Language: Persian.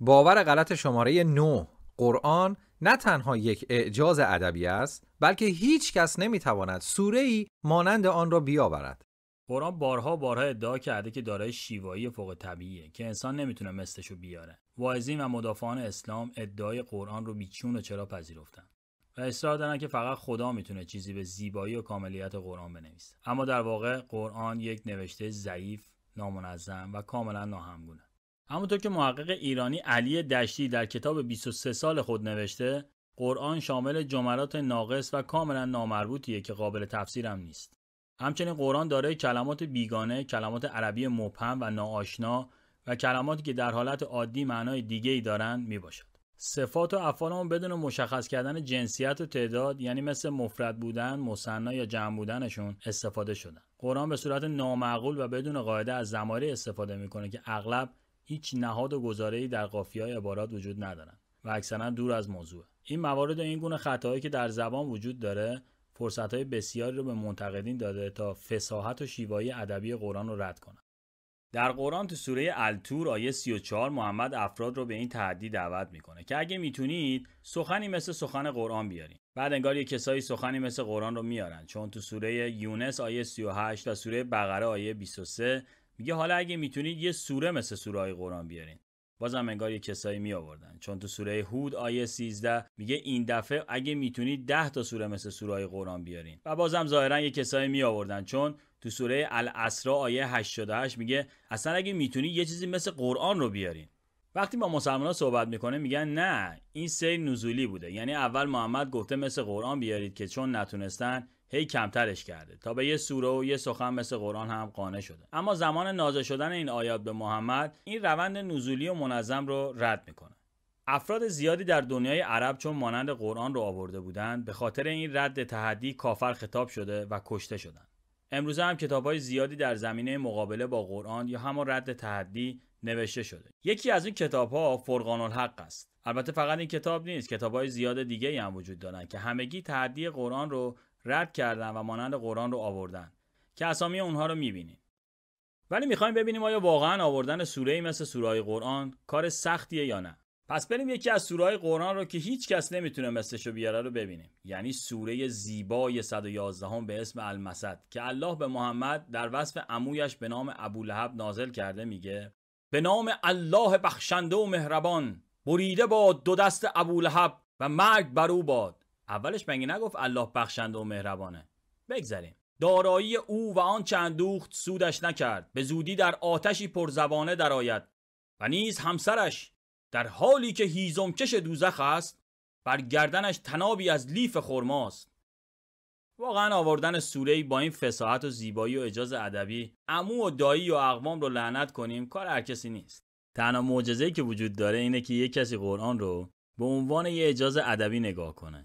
باور غلط شماره 9 قرآن نه تنها یک اعجاز ادبی است بلکه هیچ کس نمیتواند سوره ای مانند آن را بیاورد قرآن بارها بارها ادعا کرده که دارای شیوایی فوق طبیعیه که انسان نمیتونه رو بیاره واعظین و مدافعان اسلام ادعای قرآن رو بیچون و چرا پذیرفتن و اصرار دارن که فقط خدا میتونه چیزی به زیبایی و کاملیت قرآن بنویسه اما در واقع قرآن یک نوشته ضعیف نامنظم و کاملا ناهمگونه همونطور که محقق ایرانی علی دشتی در کتاب 23 سال خود نوشته قرآن شامل جملات ناقص و کاملا نامربوطیه که قابل تفسیرم نیست. همچنین قرآن دارای کلمات بیگانه، کلمات عربی مبهم و ناآشنا و کلماتی که در حالت عادی معنای دیگه ای دارند می باشد. صفات و افعال بدون مشخص کردن جنسیت و تعداد یعنی مثل مفرد بودن، مصنا یا جمع بودنشون استفاده شدن. قرآن به صورت نامعقول و بدون قاعده از زماری استفاده میکنه که اغلب هیچ نهاد و گزاره‌ای در قافیه‌های های عبارات وجود ندارند و اکثرا دور از موضوع این موارد و این گونه خطاهایی که در زبان وجود داره فرصت های بسیاری رو به منتقدین داده تا فساحت و شیوایی ادبی قرآن رو رد کنند در قرآن تو سوره التور آیه 34 محمد افراد رو به این تهدید دعوت میکنه که اگه میتونید سخنی مثل سخن قرآن بیارین بعد انگار یه کسایی سخنی مثل قرآن رو میارن چون تو سوره یونس آیه 38 و سوره بقره آیه 23 میگه حالا اگه میتونید یه سوره مثل سوره های قرآن بیارین بازم انگار یه کسایی می آوردن چون تو سوره هود آیه 13 میگه این دفعه اگه میتونید 10 تا سوره مثل سوره های قرآن بیارین و بازم ظاهرا یه کسایی می آوردن چون تو سوره الاسرا آیه 88 میگه اصلا اگه میتونید یه چیزی مثل قرآن رو بیارین وقتی با مسلمان صحبت میکنه میگن نه این سیر نزولی بوده یعنی اول محمد گفته مثل قرآن بیارید که چون نتونستن هی کمترش کرده تا به یه سوره و یه سخن مثل قرآن هم قانع شده اما زمان نازل شدن این آیات به محمد این روند نزولی و منظم رو رد میکنه افراد زیادی در دنیای عرب چون مانند قرآن رو آورده بودند به خاطر این رد تحدی کافر خطاب شده و کشته شدند امروزه هم کتاب های زیادی در زمینه مقابله با قرآن یا همان رد تحدی نوشته شده یکی از این کتاب ها فرقان الحق است البته فقط این کتاب نیست کتاب های زیاد دیگه هم وجود دارند که همگی تحدی قرآن رو رد کردن و مانند قرآن رو آوردن که اسامی اونها رو میبینیم ولی میخوایم ببینیم آیا واقعا آوردن سوره مثل سورای قرآن کار سختیه یا نه پس بریم یکی از سورای قرآن رو که هیچ کس نمیتونه مثلش رو بیاره رو ببینیم یعنی سوره زیبای 111 هم به اسم المسد که الله به محمد در وصف عمویش به نام ابولهب نازل کرده میگه به نام الله بخشنده و مهربان بریده باد دو دست ابولهب و مرگ بر او باد اولش مگه نگفت الله بخشند و مهربانه بگذریم دارایی او و آن چند دوخت سودش نکرد به زودی در آتشی پرزبانه درآید و نیز همسرش در حالی که هیزمکش دوزخ است بر گردنش تنابی از لیف خرماست واقعا آوردن سوره با این فساحت و زیبایی و اجاز ادبی امو و دایی و اقوام رو لعنت کنیم کار هر کسی نیست تنها معجزه‌ای که وجود داره اینه که یک کسی قرآن رو به عنوان یه اجازه ادبی نگاه کنه